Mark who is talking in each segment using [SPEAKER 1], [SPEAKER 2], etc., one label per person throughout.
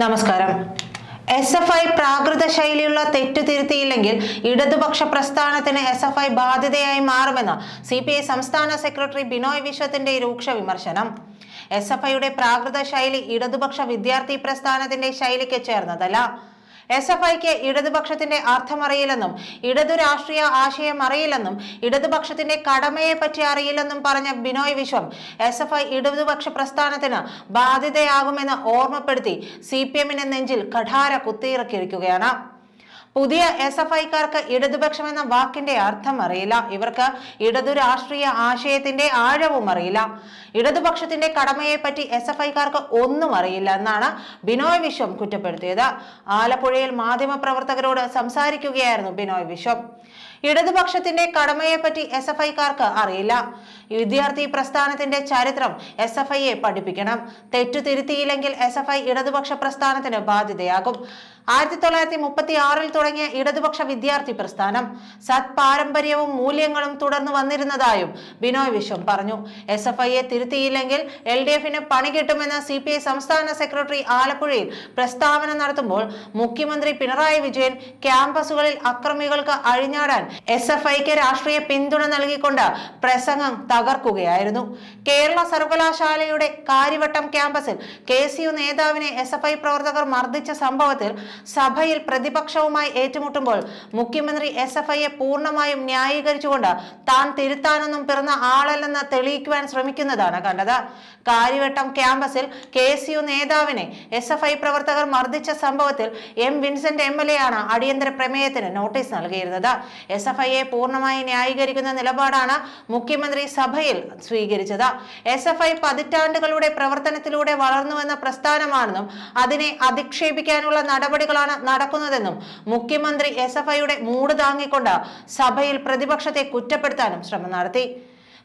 [SPEAKER 1] നമസ്കാരം S F I പ്രാകൃത ശൈലിയുള്ള തെറ്റ് തിരുത്തിയില്ലെങ്കിൽ ഇടതുപക്ഷ പ്രസ്ഥാനത്തിന് എസ് എഫ് ഐ ബാധ്യതയായി മാറുമെന്ന് സി പി ഐ സംസ്ഥാന സെക്രട്ടറി ബിനോയ് വിശ്വത്തിന്റെ രൂക്ഷ വിമർശനം എസ് എഫ് ഐയുടെ പ്രാകൃത ശൈലി ഇടതുപക്ഷ വിദ്യാർത്ഥി പ്രസ്ഥാനത്തിന്റെ ശൈലിക്ക് ചേർന്നതല്ല എസ് എഫ് ഐക്ക് ഇടതുപക്ഷത്തിന്റെ അർത്ഥമറിയില്ലെന്നും ഇടതു രാഷ്ട്രീയ ആശയം അറിയില്ലെന്നും ഇടതുപക്ഷത്തിന്റെ കടമയെ പറ്റി അറിയില്ലെന്നും പറഞ്ഞ Binoy Viswam S F I ഇടതുപക്ഷ പ്രസ്ഥാനത്തിന് ബാധ്യതയാകുമെന്ന് ഓർമ്മപ്പെടുത്തി സി പി എമ്മിന്റെ നെഞ്ചിൽ കഠാര കുത്തിയിറക്കിയിരിക്കുകയാണ് പുതിയ എസ് എഫ് ഐക്കാർക്ക് ഇടതുപക്ഷം എന്ന വാക്കിന്റെ അർത്ഥം അറിയില്ല ഇവർക്ക് ഇടതു രാഷ്ട്രീയ ആശയത്തിന്റെ ആഴവും അറിയില്ല ഇടതുപക്ഷത്തിന്റെ കടമയെപ്പറ്റി എസ് എഫ് ഐക്കാർക്ക് ഒന്നും അറിയില്ല എന്നാണ് ബിനോയ് വിശ്വം കുറ്റപ്പെടുത്തിയത് ആലപ്പുഴയിൽ മാധ്യമപ്രവർത്തകരോട് സംസാരിക്കുകയായിരുന്നു ബിനോയ് വിശ്വം ഇടതുപക്ഷത്തിന്റെ കടമയെപ്പറ്റി എസ് എഫ് ഐക്കാർക്ക് അറിയില്ല വിദ്യാർത്ഥി പ്രസ്ഥാനത്തിന്റെ ചരിത്രം എസ് എഫ് ഐയെ പഠിപ്പിക്കണം തെറ്റുതിരുത്തിയില്ലെങ്കിൽ തിരുത്തിയില്ലെങ്കിൽ എസ് എഫ് ഐ ഇടതുപക്ഷ പ്രസ്ഥാനത്തിന് ബാധ്യതയാകും ആയിരത്തി തൊള്ളായിരത്തി മുപ്പത്തി ആറിൽ തുടങ്ങിയ ഇടതുപക്ഷ വിദ്യാർത്ഥി പ്രസ്ഥാനം സത് പാരമ്പര്യവും മൂല്യങ്ങളും തുടർന്നു വന്നിരുന്നതായും ബിനോയ് വിശ്വം പറഞ്ഞു എസ് എഫ് ഐയെ തിരുത്തിയില്ലെങ്കിൽ എൽ ഡി എഫിന് പണി കിട്ടുമെന്ന് സി പി ഐ സംസ്ഥാന സെക്രട്ടറി ആലപ്പുഴയിൽ പ്രസ്താവന നടത്തുമ്പോൾ മുഖ്യമന്ത്രി പിണറായി വിജയൻ ക്യാമ്പസുകളിൽ അക്രമികൾക്ക് അഴിഞ്ഞാടാൻ എസ് എഫ് ഐക്ക് രാഷ്ട്രീയ പിന്തുണ നൽകിക്കൊണ്ട് പ്രസംഗം തകർക്കുകയായിരുന്നു കേരള സർവകലാശാലയുടെ കാര്യവട്ടം ക്യാമ്പസിൽ കെ സി യു നേതാവിനെ എസ് എഫ് ഐ പ്രവർത്തകർ മർദ്ദിച്ച സംഭവത്തിൽ സഭയിൽ പ്രതിപക്ഷവുമായി ഏറ്റുമുട്ടുമ്പോൾ മുഖ്യമന്ത്രി എസ് എഫ് ഐയെ പൂർണ്ണമായും ന്യായീകരിച്ചുകൊണ്ട് താൻ തിരുത്താനൊന്നും പിറന്ന ആളല്ലെന്ന് തെളിയിക്കുവാൻ ശ്രമിക്കുന്നതാണ് കണ്ടത് കാര്യവട്ടം ക്യാമ്പസിൽ കെ സി യു നേതാവിനെ എസ് എഫ് ഐ പ്രവർത്തകർ മർദ്ദിച്ച സംഭവത്തിൽ M Vincent M L A ആണ് അടിയന്തര പ്രമേയത്തിന് നോട്ടീസ് നൽകിയിരുന്നത് എസ് എഫ് ഐയെ പൂർണ്ണമായി ന്യായീകരിക്കുന്ന നിലപാടാണ് മുഖ്യമന്ത്രി സഭയിൽ സ്വീകരിച്ചത് എസ് എഫ് ഐ പതിറ്റാണ്ടുകളുടെ പ്രവർത്തനത്തിലൂടെ വളർന്നുവെന്ന പ്രസ്ഥാനമാണെന്നും അതിനെ അധിക്ഷേപിക്കാനുള്ള നടപടികളാണ് നടക്കുന്നതെന്നും മുഖ്യമന്ത്രി എസ് എഫ് ഐയുടെ മൂട് താങ്ങിക്കൊണ്ട് സഭയിൽ പ്രതിപക്ഷത്തെ കുറ്റപ്പെടുത്താനും ശ്രമം നടത്തി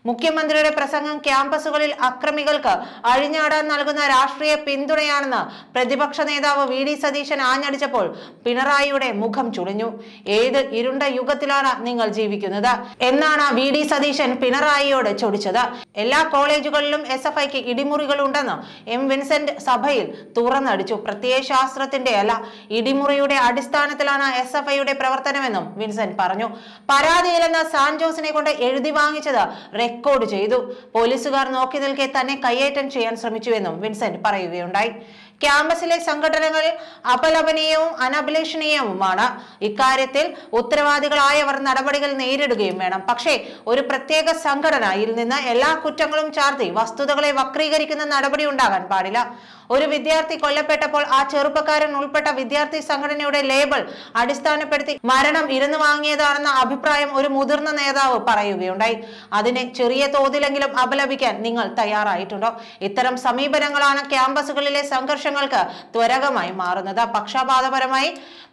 [SPEAKER 1] മുഖ്യമന്ത്രിയുടെ പ്രസംഗം ക്യാമ്പസുകളിൽ അക്രമികൾക്ക് അഴിഞ്ഞാടാൻ നൽകുന്ന രാഷ്ട്രീയ പിന്തുണയാണെന്ന് പ്രതിപക്ഷ നേതാവ് വി ഡി സതീശൻ ആഞ്ഞടിച്ചപ്പോൾ പിണറായിയുടെ മുഖം ചുളിഞ്ഞു ഏത് ഇരുണ്ട യുഗത്തിലാണ് നിങ്ങൾ ജീവിക്കുന്നത് എന്നാണ് വി ഡി സതീശൻ പിണറായിയോട് ചോദിച്ചത് എല്ലാ കോളേജുകളിലും എസ് എഫ് ഐക്ക് ഉണ്ടെന്ന് എം വിൻസെന്റ് സഭയിൽ തുറന്നടിച്ചു പ്രത്യയശാസ്ത്രത്തിന്റെ അല്ല ഇടിമുറിയുടെ അടിസ്ഥാനത്തിലാണ് എസ് എഫ് ഐയുടെ പ്രവർത്തനമെന്നും വിൻസെന്റ് പറഞ്ഞു പരാതിയിലെന്ന് സാൻജോസിനെ കൊണ്ട് എഴുതി വാങ്ങിച്ചത് റെക്കോർഡ് ചെയ്തു പോലീസുകാർ നോക്കി നിൽക്കെ തന്നെ കയ്യേറ്റം ചെയ്യാൻ ശ്രമിച്ചുവെന്നും വിൻസെന്റ് പറയുകയുണ്ടായി ക്യാമ്പസിലെ സംഘടനകൾ അപലപനീയവും അനഭിലഷണീയവുമാണ് ഇക്കാര്യത്തിൽ ഉത്തരവാദികളായവർ നടപടികൾ നേരിടുകയും വേണം പക്ഷേ ഒരു പ്രത്യേക സംഘടനയിൽ നിന്ന് എല്ലാ കുറ്റങ്ങളും ചാർത്തി വസ്തുതകളെ വക്രീകരിക്കുന്ന നടപടി ഉണ്ടാകാൻ പാടില്ല ഒരു വിദ്യാർത്ഥി കൊല്ലപ്പെട്ടപ്പോൾ ആ ചെറുപ്പക്കാരൻ ഉൾപ്പെട്ട വിദ്യാർത്ഥി സംഘടനയുടെ ലേബൽ അടിസ്ഥാനപ്പെടുത്തി മരണം ഇരുന്ന് വാങ്ങിയതാണെന്ന അഭിപ്രായം ഒരു മുതിർന്ന നേതാവ് പറയുകയുണ്ടായി അതിനെ ചെറിയ തോതിലെങ്കിലും അപലപിക്കാൻ നിങ്ങൾ തയ്യാറായിട്ടുണ്ടോ ഇത്തരം സമീപനങ്ങളാണ് ക്യാമ്പസുകളിലെ സംഘർഷം സംഘർഷങ്ങൾക്ക് ത്വരകമായി മാറുന്നത് പക്ഷപാതപരമായി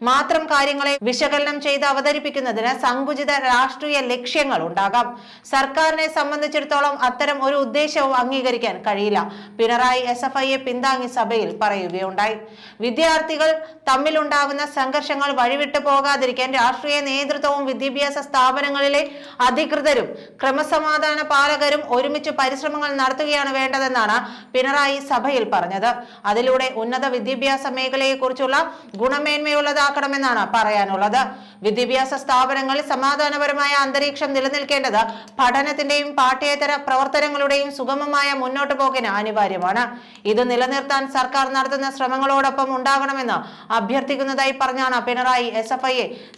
[SPEAKER 1] മാത്രം കാര്യങ്ങളെ വിശകലനം ചെയ്ത് അവതരിപ്പിക്കുന്നതിന് സങ്കുചിത രാഷ്ട്രീയ ലക്ഷ്യങ്ങൾ ഉണ്ടാകാം സർക്കാരിനെ സംബന്ധിച്ചിടത്തോളം അത്തരം ഒരു ഉദ്ദേശവും അംഗീകരിക്കാൻ കഴിയില്ല പിണറായി എസ് എഫ് ഐയെ പിന്താങ്ങി സഭയിൽ പറയുകയുണ്ടായി വിദ്യാർത്ഥികൾ തമ്മിലുണ്ടാകുന്ന സംഘർഷങ്ങൾ വഴിവിട്ടു പോകാതിരിക്കാൻ രാഷ്ട്രീയ നേതൃത്വവും വിദ്യാഭ്യാസ സ്ഥാപനങ്ങളിലെ അധികൃതരും ക്രമസമാധാന പാലകരും ഒരുമിച്ച് പരിശ്രമങ്ങൾ നടത്തുകയാണ് വേണ്ടതെന്നാണ് പിണറായി സഭയിൽ പറഞ്ഞത് അതിലൂടെ നമ്മുടെ ഉന്നത വിദ്യാഭ്യാസ മേഖലയെക്കുറിച്ചുള്ള ഗുണമേന്മയുള്ളതാക്കണമെന്നാണ് പറയാനുള്ളത് വിദ്യാഭ്യാസ സ്ഥാപനങ്ങളിൽ സമാധാനപരമായ അന്തരീക്ഷം നിലനിൽക്കേണ്ടത് പഠനത്തിന്റെയും പാഠ്യേതര പ്രവർത്തനങ്ങളുടെയും സുഗമമായ മുന്നോട്ടു പോക്കിന് അനിവാര്യമാണ് ഇത് നിലനിർത്താൻ സർക്കാർ നടത്തുന്ന ശ്രമങ്ങളോടൊപ്പം ഉണ്ടാകണമെന്ന് അഭ്യർത്ഥിക്കുന്നതായി പറഞ്ഞാണ് പിണറായി എസ്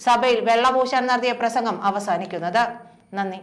[SPEAKER 1] സഭയിൽ വെള്ളഭൂഷൺ നടത്തിയ പ്രസംഗം അവസാനിക്കുന്നത് നന്ദി